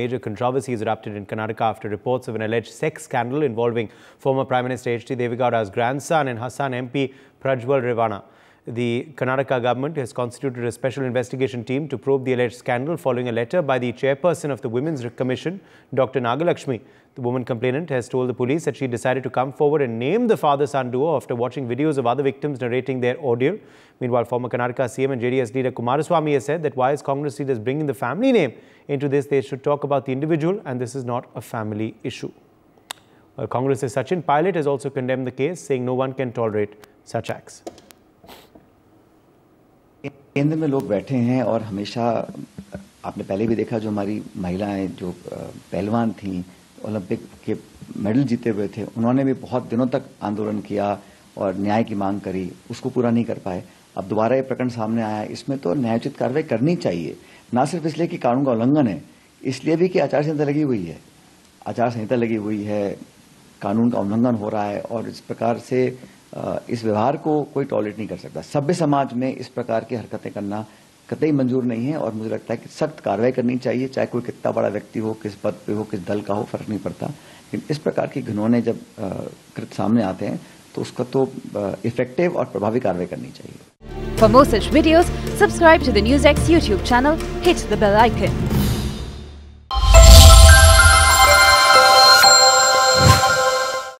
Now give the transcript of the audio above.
Major controversy has erupted in Karnataka after reports of an alleged sex scandal involving former Prime Minister H.D. Devegowda's grandson and Hassan MP Prajwal Revana. The Karnataka government has constituted a special investigation team to probe the alleged scandal following a letter by the chairperson of the Women's Commission, Dr. Nagalakshmi. The woman complainant has told the police that she decided to come forward and name the father-son duo after watching videos of other victims narrating their ordeal. Meanwhile, former Karnataka CM and JDS leader Kumaraswamy has said that why is Congress leaders bringing the family name into this? They should talk about the individual and this is not a family issue. While Congress's Sachin Pilot has also condemned the case, saying no one can tolerate such acts. केंद्र में लोग बैठे हैं और हमेशा आपने पहले भी देखा जो हमारी महिलाएं जो पहलवान थीं ओलंपिक के मेडल जीते हुए थे उन्होंने भी बहुत दिनों तक आंदोलन किया और न्याय की मांग करी उसको पूरा नहीं कर पाए अब दोबारा ये प्रकरण सामने आया इसमें तो न्यायोचित कार्रवाई करनी चाहिए ना सिर्फ इसलिए कि कानून का उल्लंघन है इसलिए भी कि आचार संहिता लगी हुई है आचार संहिता लगी हुई है कानून का उल्लंघन हो रहा है और इस प्रकार से इस व्यवहार को कोई टॉलरेट नहीं कर सकता सभ्य समाज में इस प्रकार की हरकतें करना कतई मंजूर नहीं है और मुझे लगता है कि सख्त कार्रवाई करनी चाहिए चाहे कोई कितना बड़ा व्यक्ति हो किस पद पे हो किस दल का हो फर्क नहीं पड़ता लेकिन इस प्रकार के घिनौने जब कृत सामने आते हैं तो उसका तो इफेक्टिव और प्रभावी कार्रवाई करनी चाहिए for more such subscribe to the news X channel hit the bell icon